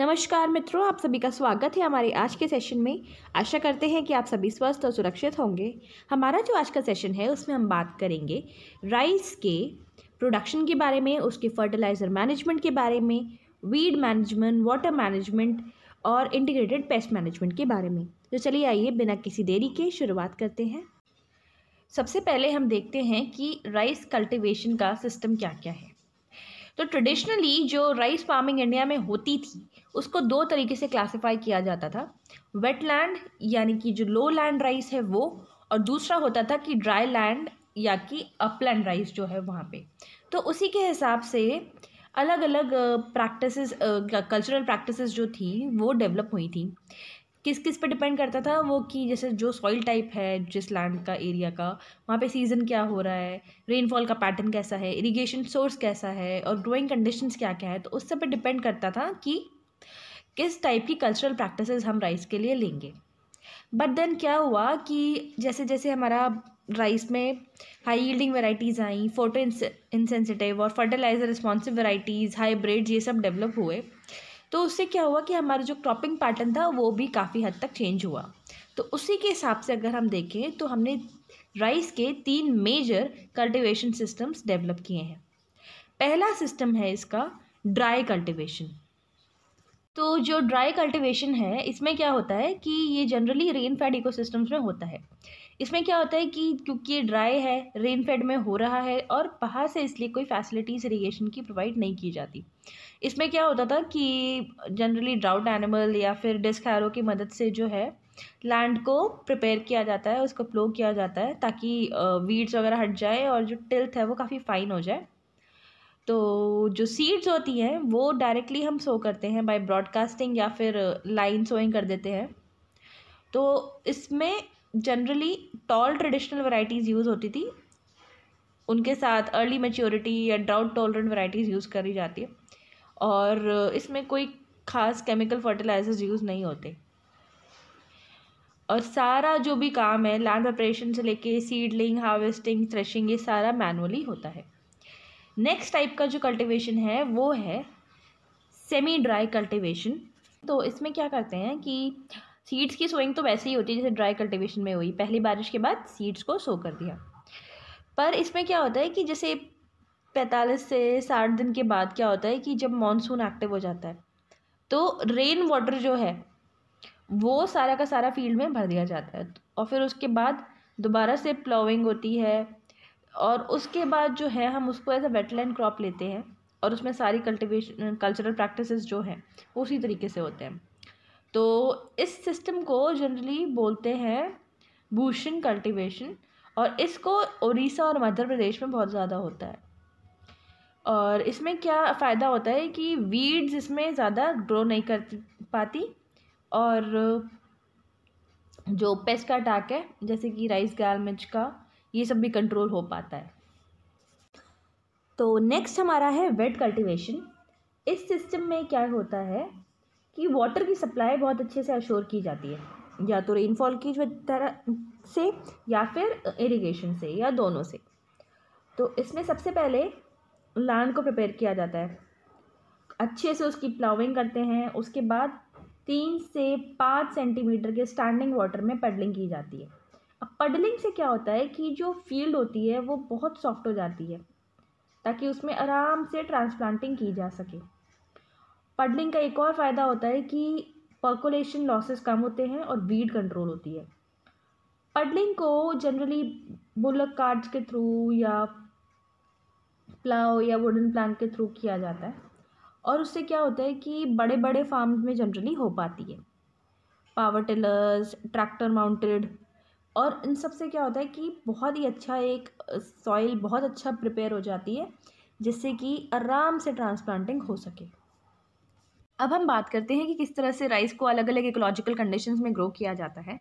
नमस्कार मित्रों आप सभी का स्वागत है हमारे आज के सेशन में आशा करते हैं कि आप सभी स्वस्थ और सुरक्षित होंगे हमारा जो आज का सेशन है उसमें हम बात करेंगे राइस के प्रोडक्शन के बारे में उसके फर्टिलाइज़र मैनेजमेंट के बारे में वीड मैनेजमेंट वाटर मैनेजमेंट और इंटीग्रेटेड पेस्ट मैनेजमेंट के बारे में तो चलिए आइए बिना किसी देरी के शुरुआत करते हैं सबसे पहले हम देखते हैं कि राइस कल्टिवेशन का सिस्टम क्या क्या है तो ट्रेडिशनली जो राइस फार्मिंग इंडिया में होती थी उसको दो तरीके से क्लासीफाई किया जाता था वेट लैंड यानी कि जो लो लैंड राइस है वो और दूसरा होता था कि ड्राई लैंड या कि अपलैंड राइस जो है वहाँ पे तो उसी के हिसाब से अलग अलग प्रैक्टिसेस कल्चरल प्रैक्टिसेस जो थी वो डेवलप हुई थी किस किस पे डिपेंड करता था वो कि जैसे जो सॉइल टाइप है जिस लैंड का एरिया का वहाँ पे सीजन क्या हो रहा है रेनफॉल का पैटर्न कैसा है इरिगेशन सोर्स कैसा है और ग्रोइंग कंडीशंस क्या क्या है तो उस सब पे डिपेंड करता था कि किस टाइप की कल्चरल प्रैक्टिसेस हम राइस के लिए लेंगे बट देन क्या हुआ कि जैसे जैसे हमारा राइस में हाई यील्डिंग वेराइटीज़ आई फोटो इंसेंसिटिव और फर्टिलाइज़र रिस्पॉन्सिव वेराइटीज़ हाइब्रिड ये सब डेवलप हुए तो उससे क्या हुआ कि हमारा जो क्रॉपिंग पैटर्न था वो भी काफ़ी हद तक चेंज हुआ तो उसी के हिसाब से अगर हम देखें तो हमने राइस के तीन मेजर कल्टिवेशन सिस्टम्स डेवलप किए हैं पहला सिस्टम है इसका ड्राई कल्टिवेशन तो जो ड्राई कल्टिवेशन है इसमें क्या होता है कि ये जनरली रेन फेड इकोसिस्टम्स में होता है इसमें क्या होता है कि क्योंकि ये ड्राई है रेन फेड में हो रहा है और बाहर से इसलिए कोई फैसिलिटीज़ इरीगेशन की प्रोवाइड नहीं की जाती इसमें क्या होता था कि जनरली ड्राउट एनिमल या फिर डिस्क हैरो की मदद से जो है लैंड को प्रिपेयर किया जाता है उसको प्लो किया जाता है ताकि वीड्स वगैरह हट जाए और जो टिल्थ है वो काफ़ी फाइन हो जाए तो जो सीड्स होती हैं वो डायरेक्टली हम सो करते हैं बाय ब्रॉडकास्टिंग या फिर लाइन uh, सोइंग कर देते हैं तो इसमें generally tall traditional varieties use होती थी उनके साथ अर्ली मेच्योरिटी या ड्राउट टॉलरेंट वैरायटीज़ यूज़ करी जाती है और uh, इसमें कोई खास केमिकल फर्टिलाइजर्स यूज़ नहीं होते और सारा जो भी काम है लैंड प्रपरेशन से लेके सीडलिंग हार्वेस्टिंग थ्रेशिंग ये सारा मैनुअली होता है नेक्स्ट टाइप का जो कल्टिवेशन है वो है सेमी ड्राई कल्टिवेशन तो इसमें क्या करते हैं कि सीड्स की सोइंग तो वैसे ही होती है जैसे ड्राई कल्टिवेशन में हुई पहली बारिश के बाद सीड्स को सो कर दिया पर इसमें क्या होता है कि जैसे पैंतालीस से साठ दिन के बाद क्या होता है कि जब मानसून एक्टिव हो जाता है तो रेन वाटर जो है वो सारा का सारा फील्ड में भर दिया जाता है और फिर उसके बाद दोबारा से प्लोविंग होती है और उसके बाद जो है हम उसको एज अ वेटलैंड क्रॉप लेते हैं और उसमें सारी कल्टिवेशन कल्चरल प्रैक्टिसेस जो हैं वो उसी तरीके से होते हैं तो इस सिस्टम को जनरली बोलते हैं भूषण कल्टिवेशन और इसको उड़ीसा और मध्य प्रदेश में बहुत ज़्यादा होता है और इसमें क्या फ़ायदा होता है कि वीड्स इसमें ज़्यादा ग्रो नहीं कर पाती और जो पेस्ट का अटैक है जैसे कि राइस गार्मिज का ये सब भी कंट्रोल हो पाता है तो नेक्स्ट हमारा है वेट कल्टिवेशन इस सिस्टम में क्या होता है कि वाटर की सप्लाई बहुत अच्छे से अश्योर की जाती है या तो रेनफॉल की तरह से या फिर इरिगेशन से या दोनों से तो इसमें सबसे पहले लैंड को प्रिपेयर किया जाता है अच्छे से उसकी प्लाउिंग करते हैं उसके बाद तीन से पाँच सेंटीमीटर के स्टैंडिंग वाटर में पेडलिंग की जाती है अब पडलिंग से क्या होता है कि जो फील्ड होती है वो बहुत सॉफ्ट हो जाती है ताकि उसमें आराम से ट्रांसप्लांटिंग की जा सके पडलिंग का एक और फ़ायदा होता है कि पर्कुलेशन लॉसेस कम होते हैं और वीड कंट्रोल होती है पडलिंग को जनरली बुलक कार्ड्स के थ्रू या प्लाव या वुडन प्लान के थ्रू किया जाता है और उससे क्या होता है कि बड़े बड़े फार्म में जनरली हो पाती है पावर टिलर्स ट्रैक्टर माउंटेड और इन सब से क्या होता है कि बहुत ही अच्छा एक सॉइल बहुत अच्छा प्रिपेयर हो जाती है जिससे कि आराम से ट्रांसप्लांटिंग हो सके अब हम बात करते हैं कि किस तरह से राइस को अलग अलग इकोलॉजिकल कंडीशंस में ग्रो किया जाता है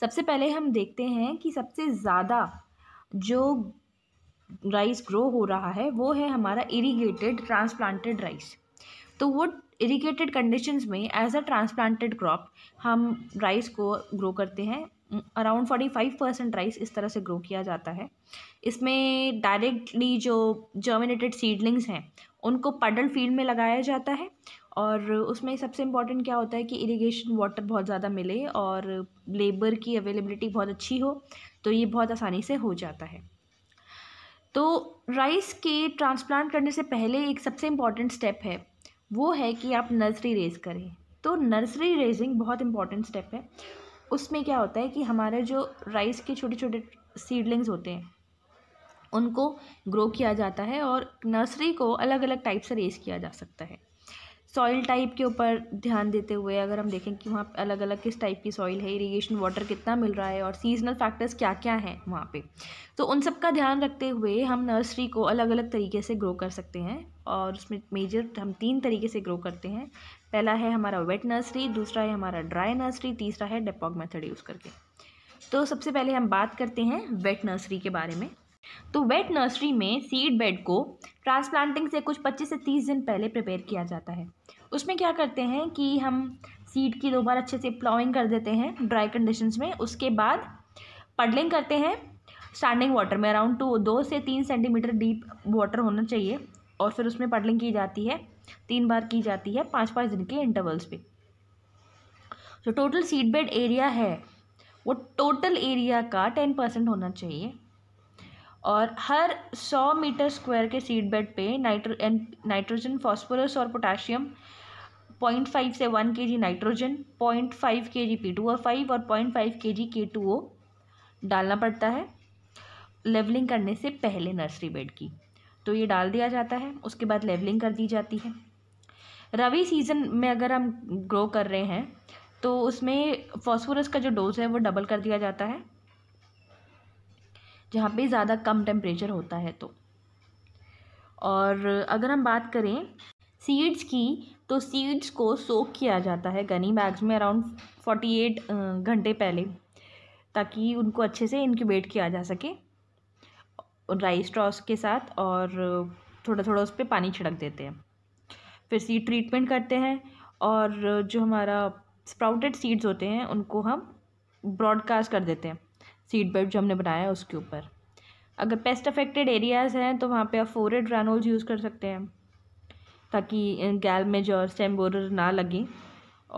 सबसे पहले हम देखते हैं कि सबसे ज़्यादा जो राइस ग्रो हो रहा है वो है हमारा इरीगेटेड ट्रांसप्लांटेड राइस तो वो इरीगेटेड कंडीशंस में एज अ ट्रांसप्लांटेड क्रॉप हम राइस को ग्रो करते हैं around forty five percent rice इस तरह से ग्रो किया जाता है इसमें डायरेक्टली जो जर्मिनेटेड सीडलिंग्स हैं उनको पडल फील्ड में लगाया जाता है और उसमें सबसे इम्पॉर्टेंट क्या होता है कि इरिगेशन वाटर बहुत ज़्यादा मिले और लेबर की अवेलेबिलिटी बहुत अच्छी हो तो ये बहुत आसानी से हो जाता है तो राइस के ट्रांसप्लांट करने से पहले एक सबसे इम्पॉर्टेंट स्टेप है वो है कि आप नर्सरी रेज करें तो नर्सरी रेजिंग बहुत इंपॉर्टेंट स्टेप है उसमें क्या होता है कि हमारे जो राइस के छोटे छोटे सीडलिंग्स होते हैं उनको ग्रो किया जाता है और नर्सरी को अलग अलग टाइप से रेस किया जा सकता है सॉइल टाइप के ऊपर ध्यान देते हुए अगर हम देखें कि वहाँ अलग अलग किस टाइप की सॉइल है इरिगेशन वाटर कितना मिल रहा है और सीजनल फैक्टर्स क्या क्या हैं वहाँ पे तो उन सब का ध्यान रखते हुए हम नर्सरी को अलग अलग तरीके से ग्रो कर सकते हैं और उसमें मेजर हम तीन तरीके से ग्रो करते हैं पहला है हमारा वेट नर्सरी दूसरा है हमारा ड्राई नर्सरी तीसरा है डेपॉग मेथड यूज़ करके तो सबसे पहले हम बात करते हैं वेट नर्सरी के बारे में तो वेट नर्सरी में सीड बेड को ट्रांसप्लांटिंग से कुछ 25 से 30 दिन पहले प्रिपेयर किया जाता है उसमें क्या करते हैं कि हम सीड की दो बार अच्छे से प्लाइंग कर देते हैं ड्राई कंडीशंस में उसके बाद पडलिंग करते हैं स्टैंडिंग वाटर में अराउंड टू दो से तीन सेंटीमीटर डीप वाटर होना चाहिए और फिर उसमें पडलिंग की जाती है तीन बार की जाती है पाँच पाँच दिन के इंटरवल्स पे जो टोटल सीट बेड एरिया है वो टोटल एरिया का टेन परसेंट होना चाहिए और हर सौ मीटर स्क्वायर के सीट बेड पे नाइट्रो नाइट्रोजन फॉस्फोरस और पोटाशियम पॉइंट फाइव से one K G nitrogen point five K G P two O five और पॉइंट फाइव के जी के टू ओ डालना पड़ता है लेवलिंग करने से पहले नर्सरी बेड की तो ये डाल दिया जाता है उसके बाद लेवलिंग कर दी जाती है रवि सीज़न में अगर हम ग्रो कर रहे हैं तो उसमें फॉस्फोरस का जो डोज है वो डबल कर दिया जाता है जहाँ पे ज़्यादा कम टेम्परेचर होता है तो और अगर हम बात करें सीड्स की तो सीड्स को सोक किया जाता है गनी बैग्स में अराउंड फोर्टी एट घंटे पहले ताकि उनको अच्छे से इनक्यूबेट किया जा सके राइस स्ट्रॉस के साथ और थोड़ा थोड़ा उस पर पानी छिड़क देते हैं फिर सीड ट्रीटमेंट करते हैं और जो हमारा स्प्राउटेड सीड्स होते हैं उनको हम ब्रॉडकास्ट कर देते हैं सीड बेड जो हमने बनाया है उसके ऊपर अगर पेस्ट अफेक्टेड एरियाज़ हैं तो वहाँ पे आप फोरेड ग्रानोल्स यूज़ कर सकते हैं ताकि गैलमेज और स्टेम बोरर ना लगें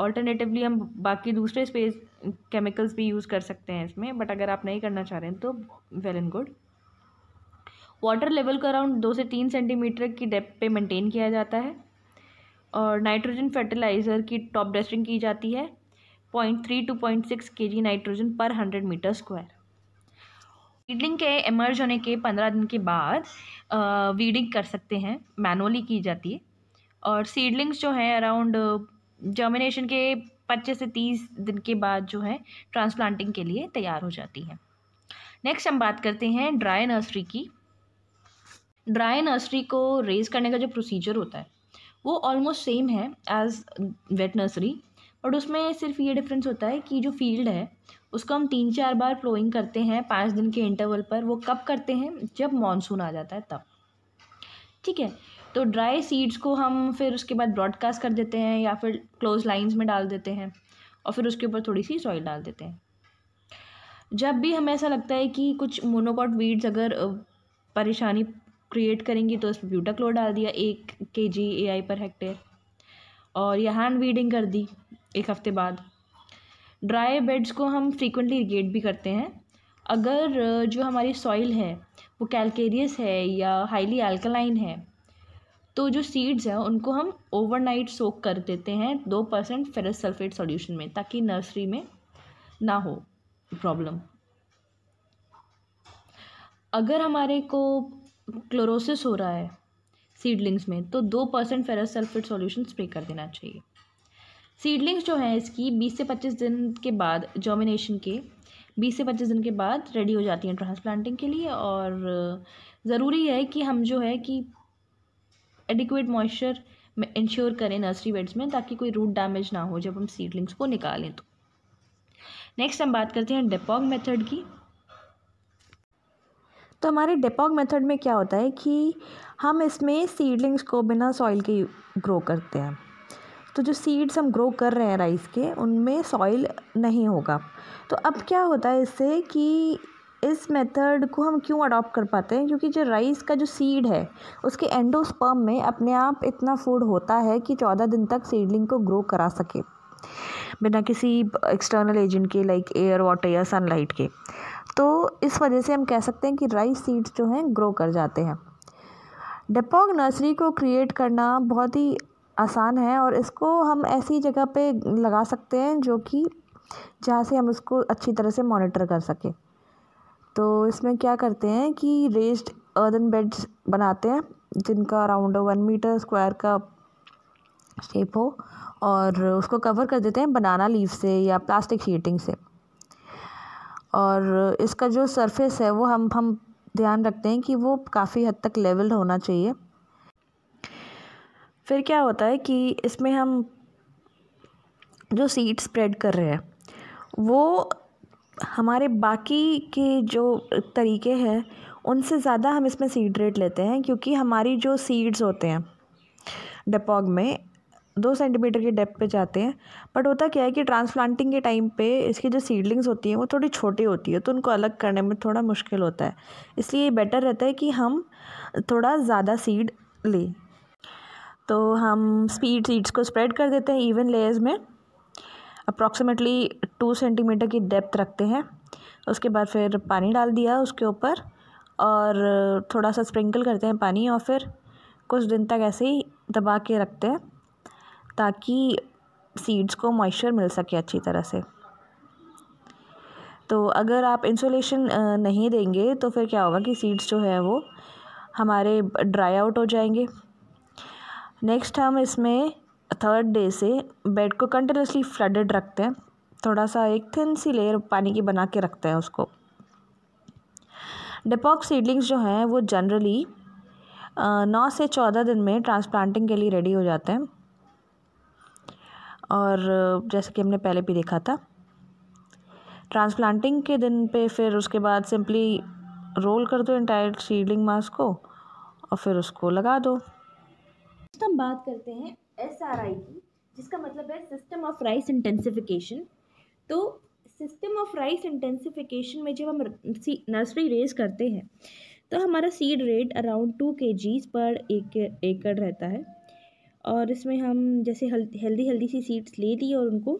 ऑल्टरनेटिवली हम बाकी दूसरे स्पेस केमिकल्स भी यूज़ कर सकते हैं इसमें बट अगर आप नहीं करना चाह रहे हैं तो well and good water level को अराउंड दो से तीन सेंटीमीटर की डेप्थ पे मेंटेन किया जाता है और नाइट्रोजन फर्टिलाइज़र की टॉप ड्रेसिंग की जाती है point three to point six K G nitrogen पर हंड्रेड मीटर स्क्वायर वीडिंग के एमर्ज होने के पंद्रह दिन के बाद वीडिंग कर सकते हैं मैनुअली की जाती है और सीडलिंग्स जो हैं अराउंड जर्मिनेशन के पच्चीस से तीस दिन के बाद जो है ट्रांसप्लांटिंग के लिए तैयार हो जाती है नेक्स्ट हम बात करते हैं ड्राई नर्सरी की ड्राई नर्सरी को रेज़ करने का जो प्रोसीजर होता है वो ऑलमोस्ट सेम है एज़ वेट नर्सरी बट उसमें सिर्फ ये डिफरेंस होता है कि जो फील्ड है उसको हम तीन चार बार प्लोइंग करते हैं पाँच दिन के इंटरवल पर वो कब करते हैं जब मानसून आ जाता है तब ठीक है तो ड्राई सीड्स को हम फिर उसके बाद ब्रॉडकास्ट कर देते हैं या फिर क्लोज लाइंस में डाल देते हैं और फिर उसके ऊपर थोड़ी सी सॉइल डाल देते हैं जब भी हमें ऐसा लगता है कि कुछ मोनोकॉट वीड्स अगर परेशानी क्रिएट करेंगी तो उसमें क्लोर डाल दिया एक के जी ए आई पर हेक्टेयर और या हैंड वीडिंग कर दी एक हफ्ते बाद ड्राई बेड्स को हम फ्रीक्वेंटली इरीगेट भी करते हैं अगर जो हमारी सॉइल है वो कैलकेरियस है या हाईली एल्कलाइन है तो जो सीड्स हैं उनको हम ओवरनाइट सोक कर देते हैं दो परसेंट फेरस सल्फेट सॉल्यूशन में ताकि नर्सरी में ना हो प्रॉब्लम अगर हमारे को क्लोरोसिस हो रहा है सीडलिंग्स में तो दो percent ferrous sulphate solution spray कर देना चाहिए सीडलिंग्स जो हैं इसकी बीस से पच्चीस दिन के बाद जर्मिनेशन के बीस से पच्चीस दिन के बाद रेडी हो जाती हैं ट्रांसप्लांटिंग के लिए और ज़रूरी है कि हम जो है कि एडिक्वेट मॉइस्चर इंश्योर करें नर्सरी बेड्स में ताकि कोई रूट डैमेज ना हो जब हम सीडलिंग्स को निकालें तो नेक्स्ट हम बात करते हैं डेपॉग मेथड की तो हमारे डेपॉग मेथड में क्या होता है कि हम इसमें सीडलिंग्स को बिना सॉइल के ग्रो करते हैं तो जो सीड्स हम ग्रो कर रहे हैं राइस के उनमें सॉइल नहीं होगा तो अब क्या होता है इससे कि इस मेथड को हम क्यों अडॉप्ट कर पाते हैं क्योंकि जो राइस का जो सीड है उसके एंडोस्पर्म में अपने आप इतना फूड होता है कि चौदह दिन तक सीडलिंग को ग्रो करा सके बिना किसी एक्सटर्नल एजेंट के लाइक एयर वाटर या सनलाइट के तो इस वजह से हम कह सकते हैं कि राइस सीड्स जो हैं ग्रो कर जाते हैं डेपॉग नर्सरी को क्रिएट करना बहुत ही आसान है और इसको हम ऐसी जगह पे लगा सकते हैं जो कि जहाँ से हम उसको अच्छी तरह से मॉनिटर कर सकें तो इसमें क्या करते हैं कि रेस्ड अर्दन बेड्स बनाते हैं जिनका अराउंड वन मीटर स्क्वायर का शेप हो और उसको कवर कर देते हैं बनाना लीव से या प्लास्टिक शीटिंग से और इसका जो सरफेस है वो हम हम ध्यान रखते हैं कि वो काफ़ी हद तक लेवल होना चाहिए फिर क्या होता है कि इसमें हम जो सीड स्प्रेड कर रहे हैं वो हमारे बाकी के जो तरीके हैं उनसे ज़्यादा हम इसमें सीड रेट लेते हैं क्योंकि हमारी जो सीड्स होते हैं डपॉग में दो सेंटीमीटर की डेप्थ पे जाते हैं बट होता क्या है कि ट्रांसप्लांटिंग के टाइम पे इसकी जो सीडलिंग्स होती हैं वो थोड़ी छोटी होती है तो उनको अलग करने में थोड़ा मुश्किल होता है इसलिए ये बेटर रहता है कि हम थोड़ा ज़्यादा सीड लें तो हम स्पीड सीड्स को स्प्रेड कर देते हैं इवन लेयर्स में अप्रॉक्सीमेटली टू सेंटीमीटर की डेप्थ रखते हैं उसके बाद फिर पानी डाल दिया उसके ऊपर और थोड़ा सा स्प्रिंकल करते हैं पानी और फिर कुछ दिन तक ऐसे ही दबा के रखते हैं ताकि सीड्स को मॉइस्चर मिल सके अच्छी तरह से तो अगर आप इंसुलेशन नहीं देंगे तो फिर क्या होगा कि सीड्स जो है वो हमारे ड्राई आउट हो जाएंगे नेक्स्ट हम इसमें थर्ड डे से बेड को कंटिन्यूसली फ्लडेड रखते हैं थोड़ा सा एक थिन सी लेयर पानी की बना के रखते हैं उसको डिपॉक सीडलिंग्स जो हैं वो जनरली नौ से चौदह दिन में ट्रांसप्लांटिंग के लिए रेडी हो जाते हैं और जैसे कि हमने पहले भी देखा था ट्रांसप्लांटिंग के दिन पे फिर उसके बाद सिंपली रोल कर दो इंटायर सीडलिंग मास को और फिर उसको लगा दो हम बात करते हैं एस आर आई की जिसका मतलब है सिस्टम ऑफ राइस इंटेंसिफिकेशन तो सिस्टम ऑफ राइस इंटेंसिफिकेशन में जब हम नर्सरी रेज करते हैं तो हमारा सीड रेट अराउंड टू के जीज पर एक एकड़ रहता है और इसमें हम जैसे हेल्दी हेल्दी सी सीड्स ले ली और उनको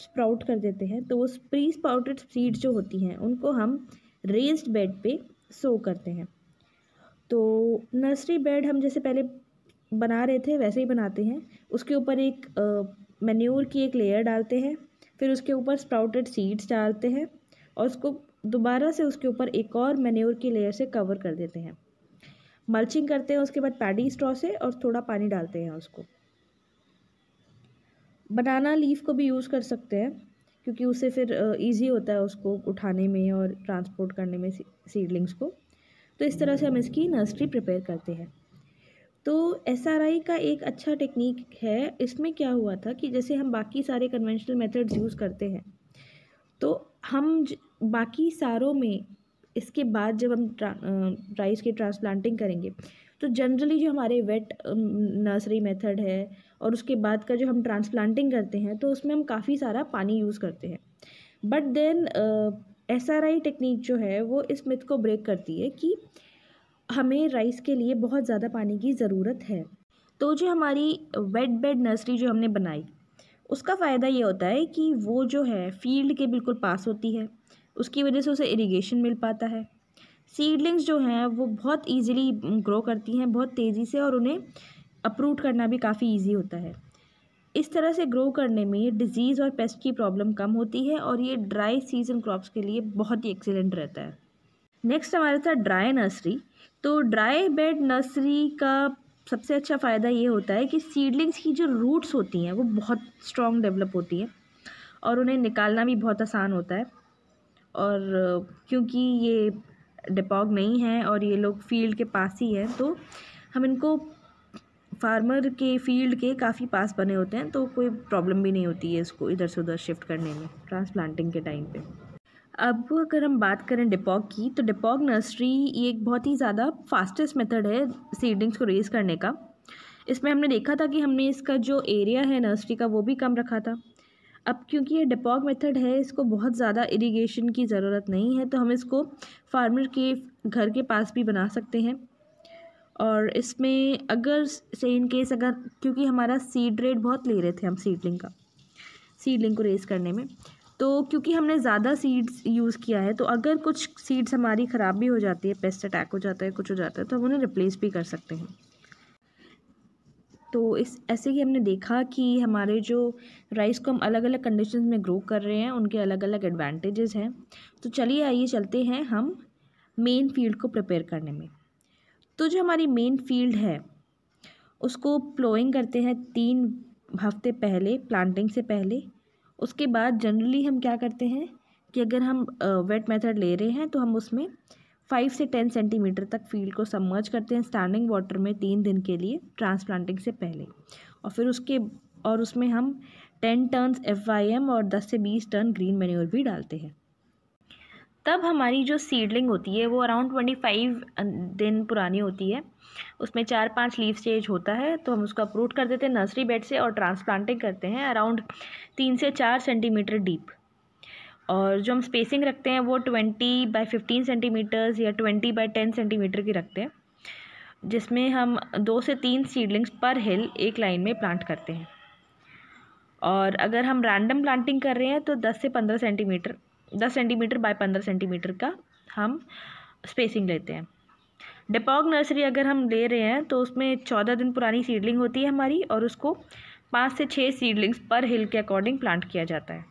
स्प्राउट कर देते हैं तो वो प्री स्प्राउटेड सीड्स जो होती हैं उनको हम रेज्ड बेड पे सो करते हैं तो नर्सरी बेड हम जैसे पहले बना रहे थे वैसे ही बनाते हैं उसके ऊपर एक मेन्यूर की एक लेयर डालते हैं फिर उसके ऊपर स्प्राउटेड सीड्स डालते हैं और उसको दोबारा से उसके ऊपर एक और मेन्यूर की लेयर से कवर कर देते हैं मल्चिंग करते हैं उसके बाद पैडी स्ट्रॉ से और थोड़ा पानी डालते हैं उसको बनाना लीफ को भी यूज़ कर सकते हैं क्योंकि उससे फिर ईजी होता है उसको उठाने में और ट्रांसपोर्ट करने में सीडलिंग्स को तो इस तरह से हम इसकी नर्सरी प्रिपेयर करते हैं तो एस का एक अच्छा टेक्निक है इसमें क्या हुआ था कि जैसे हम बाकी सारे कन्वेंशनल मेथड्स यूज़ करते हैं तो हम बाकी सारों में इसके बाद जब हम राइस की ट्रांसप्लांटिंग करेंगे तो जनरली जो हमारे वेट नर्सरी मेथड है और उसके बाद का जो हम ट्रांसप्लांटिंग करते हैं तो उसमें हम काफ़ी सारा पानी यूज़ करते हैं but then S R I technique जो है वो इस मिथ को ब्रेक करती है कि हमें राइस के लिए बहुत ज़्यादा पानी की ज़रूरत है तो जो हमारी वेट बेड नर्सरी जो हमने बनाई उसका फ़ायदा ये होता है कि वो जो है फील्ड के बिल्कुल पास होती है उसकी वजह से उसे इरीगेशन मिल पाता है सीडलिंग्स जो हैं वो बहुत ईजिली ग्रो करती हैं बहुत तेज़ी से और उन्हें अप्रूट करना भी काफ़ी ईजी होता है इस तरह से ग्रो करने में ये डिजीज़ और पेस्ट की प्रॉब्लम कम होती है और ये ड्राई सीजन क्रॉप्स के लिए बहुत ही एक्सीलेंट रहता है नेक्स्ट हमारे साथ ड्राई नर्सरी तो ड्राई बेड नर्सरी का सबसे अच्छा फ़ायदा ये होता है कि सीडलिंग्स की जो रूट्स होती हैं वो बहुत स्ट्रॉन्ग डेवलप होती हैं और उन्हें निकालना भी बहुत आसान होता है और क्योंकि ये डिपॉग नहीं है और ये लोग फील्ड के पास ही हैं तो हम इनको फार्मर के फील्ड के काफ़ी पास बने होते हैं तो कोई प्रॉब्लम भी नहीं होती है इसको इधर से उधर शिफ्ट करने में ट्रांसप्लांटिंग के टाइम पे अब अगर हम बात करें डिपॉग की तो डिपॉग नर्सरी ये एक बहुत ही ज़्यादा फास्टेस्ट मेथड है सीडिंग्स को रेज़ करने का इसमें हमने देखा था कि हमने इसका जो एरिया है नर्सरी का वो भी कम रखा था अब क्योंकि ये डिपॉक मेथड है इसको बहुत ज़्यादा इरिगेशन की ज़रूरत नहीं है तो हम इसको फार्मर के घर के पास भी बना सकते हैं और इसमें अगर से इन केस अगर क्योंकि हमारा सीड रेट बहुत ले रहे थे हम सीडलिंग का सीडलिंग को रेस करने में तो क्योंकि हमने ज़्यादा सीड्स यूज़ किया है तो अगर कुछ सीड्स हमारी ख़राब भी हो जाती है पेस्ट अटैक हो जाता है कुछ हो जाता है तो हम उन्हें रिप्लेस भी कर सकते हैं तो इस ऐसे ही हमने देखा कि हमारे जो राइस को हम अलग अलग कंडीशन में ग्रो कर रहे हैं उनके अलग अलग एडवांटेजेस हैं तो चलिए आइए चलते हैं हम मेन फील्ड को प्रिपेयर करने में तो जो हमारी मेन फील्ड है उसको प्लोइंग करते हैं तीन हफ्ते पहले प्लांटिंग से पहले उसके बाद जनरली हम क्या करते हैं कि अगर हम वेट मेथड ले रहे हैं तो हम उसमें फाइव से टेन सेंटीमीटर तक फील्ड को सबमर्ज करते हैं स्टैंडिंग वाटर में तीन दिन के लिए ट्रांसप्लांटिंग से पहले और फिर उसके और उसमें हम टेन टर्न एफ और दस से बीस टर्न ग्रीन मेन्यूर भी डालते हैं तब हमारी जो सीडलिंग होती है वो अराउंड ट्वेंटी फाइव दिन पुरानी होती है उसमें चार पांच लीव स्टेज होता है तो हम उसको अप्रूट कर देते हैं नर्सरी बेड से और ट्रांसप्लांटिंग करते हैं अराउंड तीन से चार सेंटीमीटर डीप और जो हम स्पेसिंग रखते हैं वो ट्वेंटी बाई फिफ्टीन सेंटीमीटर्स या ट्वेंटी बाई टेन सेंटीमीटर की रखते हैं जिसमें हम दो से तीन सीडलिंग्स पर हिल एक लाइन में प्लांट करते हैं और अगर हम रैंडम प्लांटिंग कर रहे हैं तो दस से पंद्रह सेंटीमीटर दस सेंटीमीटर बाय पंद्रह सेंटीमीटर का हम स्पेसिंग लेते हैं डिपॉग नर्सरी अगर हम ले रहे हैं तो उसमें चौदह दिन पुरानी सीडलिंग होती है हमारी और उसको पाँच से छः सीडलिंग्स पर हिल के अकॉर्डिंग प्लांट किया जाता है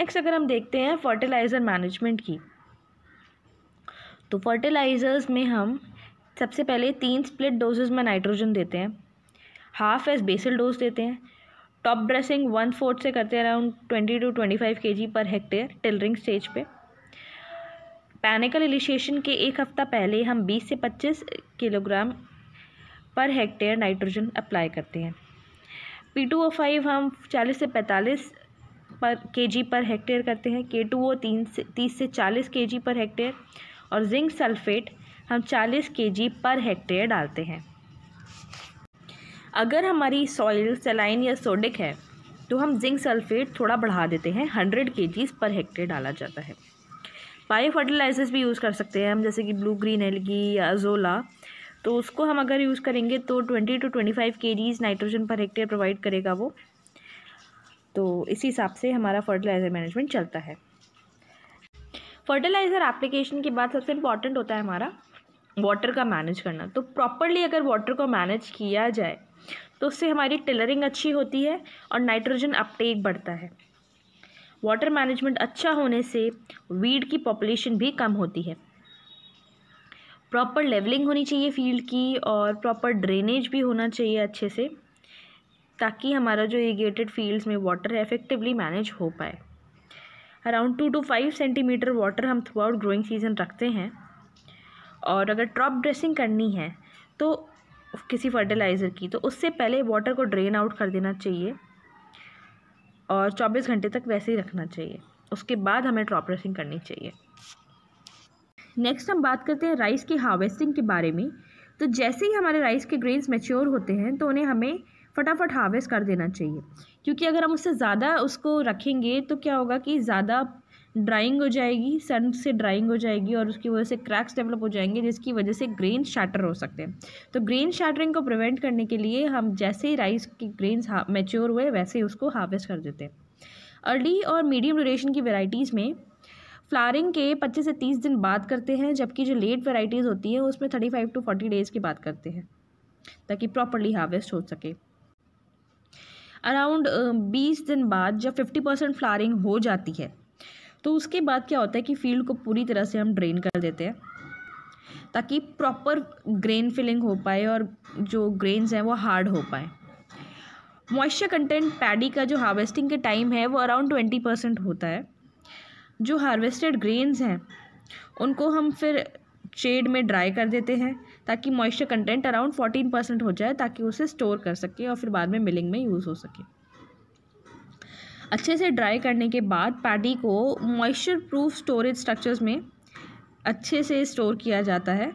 नेक्स्ट अगर हम देखते हैं फर्टिलाइज़र मैनेजमेंट की तो फर्टिलाइज़र्स में हम सबसे पहले तीन स्प्लिट डोजेज में नाइट्रोजन देते हैं हाफ एज बेसल डोज देते हैं टॉप ड्रेसिंग वन फोर्थ से करते हैं around twenty two twenty five K G पर हेक्टेयर टिलरिंग स्टेज पे पैनिकल इलिशिएशन के एक हफ्ता पहले हम बीस से पच्चीस kilogram per hectare nitrogen apply करते हैं पी टू ओ फाइव हम चालीस से पैंतालीस पर के जी पर हेक्टेयर करते हैं के टू ओ तीन से तीस से चालीस के जी पर हेक्टेयर और जिंक सल्फेट हम चालीस के जी पर हेक्टेयर डालते हैं अगर हमारी सॉइल सेलाइन या सोडिक है तो हम जिंक सल्फेट थोड़ा बढ़ा देते हैं हंड्रेड के जीज पर हेक्टेयर डाला जाता है बायो फर्टिलाइजर्स भी यूज़ कर सकते हैं हम जैसे कि ब्लू ग्रीन एलगी या अजोला तो उसको हम अगर यूज़ करेंगे तो twenty two twenty five K Gs nitrogen पर हेक्टेयर प्रोवाइड करेगा वो तो इसी हिसाब से हमारा फर्टिलाइज़र मैनेजमेंट चलता है फर्टिलाइज़र एप्लीकेशन के बाद सबसे इम्पॉर्टेंट होता है हमारा वाटर का मैनेज करना तो प्रॉपरली अगर वाटर को मैनेज किया जाए तो उससे हमारी टेलरिंग अच्छी होती है और नाइट्रोजन अपटेक बढ़ता है वाटर मैनेजमेंट अच्छा होने से वीड की पॉपुलेशन भी कम होती है प्रॉपर लेवलिंग होनी चाहिए फील्ड की और प्रॉपर ड्रेनेज भी होना चाहिए अच्छे से ताकि हमारा जो इरीगेटेड फील्ड्स में वाटर है इफेक्टिवली मैनेज हो पाए around two to five centimetre water हम थ्रू आउट ग्रोइंग सीजन रखते हैं और अगर ट्रॉप ड्रेसिंग करनी है तो किसी फर्टिलाइज़र की तो उससे पहले वाटर को ड्रेन आउट कर देना चाहिए और चौबीस घंटे तक वैसे ही रखना चाहिए उसके बाद हमें ट्रॉप ड्रेसिंग करनी चाहिए नेक्स्ट हम बात करते हैं राइस की हार्वेस्टिंग के बारे में तो जैसे ही हमारे राइस के ग्रेन्स मेच्योर होते हैं तो उन्हें हमें फटाफट हार्वेस्ट कर देना चाहिए क्योंकि अगर हम उससे ज़्यादा उसको रखेंगे तो क्या होगा कि ज़्यादा ड्राइंग हो जाएगी सन से ड्राइंग हो जाएगी और उसकी वजह से क्रैक्स डेवलप हो जाएंगे जिसकी वजह से ग्रेन शैटर हो सकते हैं तो ग्रेन शैटरिंग को प्रिवेंट करने के लिए हम जैसे ही राइस के ग्रेन्स मेच्योर हुए वैसे ही उसको हार्वेस्ट कर देते हैं अर्ली और मीडियम ड्यूरेशन की वेराइटीज़ में फ्लारिंग के पच्चीस से तीस दिन बाद करते हैं जबकि जो लेट वेराइटीज़ होती हैं उसमें thirty five to forty days की बात करते हैं ताकि प्रॉपरली हार्वेस्ट हो सके अराउंड बीस दिन बाद जब फिफ्टी परसेंट फ्लारिंग हो जाती है तो उसके बाद क्या होता है कि फील्ड को पूरी तरह से हम ड्रेन कर देते हैं ताकि प्रॉपर ग्रेन फिलिंग हो पाए और जो ग्रेन्स हैं वो हार्ड हो पाए मॉइस्चर कंटेंट पैडी का जो हार्वेस्टिंग के टाइम है वो अराउंड ट्वेंटी परसेंट होता है जो हार्वेस्टेड ग्रेन्स हैं उनको हम फिर शेड में ड्राई कर देते हैं ताकि moisture content around fourteen percent हो जाए ताकि उसे स्टोर कर सके और फिर बाद में मिलिंग में यूज़ हो सके अच्छे से ड्राई करने के बाद पैडी को मॉइस्चर प्रूफ स्टोरेज स्ट्रक्चर्स में अच्छे से स्टोर किया जाता है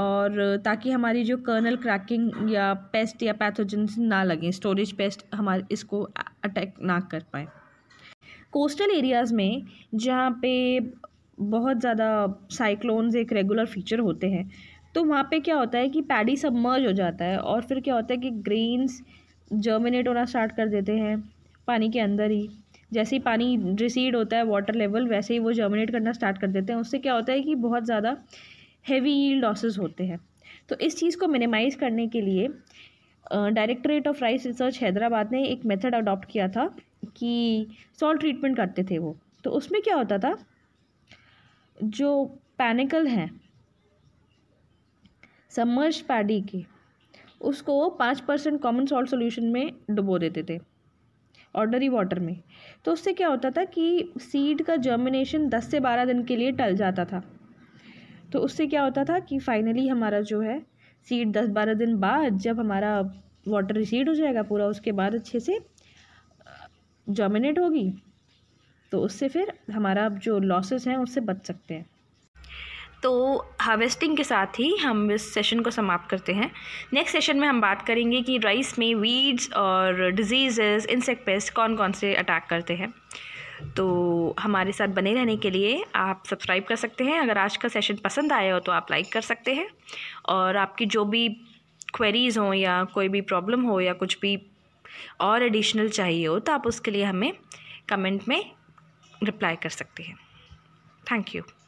और ताकि हमारी जो कर्नल क्रैकिंग या पेस्ट या पैथोजेंस ना लगें स्टोरेज पेस्ट हमारे इसको अटैक ना कर पाए कोस्टल एरियाज़ में जहाँ पे बहुत ज़्यादा साइक्लोन्स एक रेगुलर फीचर होते हैं तो वहाँ पे क्या होता है कि पैडी सबमर्ज हो जाता है और फिर क्या होता है कि ग्रेन्स जर्मिनेट होना स्टार्ट कर देते हैं पानी के अंदर ही जैसे ही पानी रिसीड होता है वाटर लेवल वैसे ही वो जर्मिनेट करना स्टार्ट कर देते हैं उससे क्या होता है कि बहुत ज़्यादा हैवी लॉसेस होते हैं तो इस चीज़ को मिनिमाइज़ करने के लिए directorate of rice research Hyderabad ने एक मेथड अडॉप्ट किया था कि सॉल्ट ट्रीटमेंट करते थे वो तो उसमें क्या होता था जो पैनिकल हैं समर्श पैडी के उसको वो पाँच परसेंट कॉमन सॉल्ट सोल्यूशन में डुबो देते थे ऑर्डरी वाटर में तो उससे क्या होता था कि सीड का जर्मिनेशन दस से बारह दिन के लिए टल जाता था तो उससे क्या होता था कि फाइनली हमारा जो है सीड दस बारह दिन बाद जब हमारा वाटर रिसीड हो जाएगा पूरा उसके बाद अच्छे से जर्मिनेट uh, होगी तो उससे फिर हमारा जो लॉसेस हैं उससे बच सकते हैं तो हार्वेस्टिंग के साथ ही हम इस सेशन को समाप्त करते हैं नेक्स्ट सेशन में हम बात करेंगे कि राइस में वीड्स और डिजीज़ इंसेक्ट पेस्ट कौन कौन से अटैक करते हैं तो हमारे साथ बने रहने के लिए आप सब्सक्राइब कर सकते हैं अगर आज का सेशन पसंद आया हो तो आप लाइक कर सकते हैं और आपकी जो भी क्वेरीज़ हो या कोई भी प्रॉब्लम हो या कुछ भी और एडिशनल चाहिए हो तो आप उसके लिए हमें कमेंट में रिप्लाई कर सकती हैं थैंक यू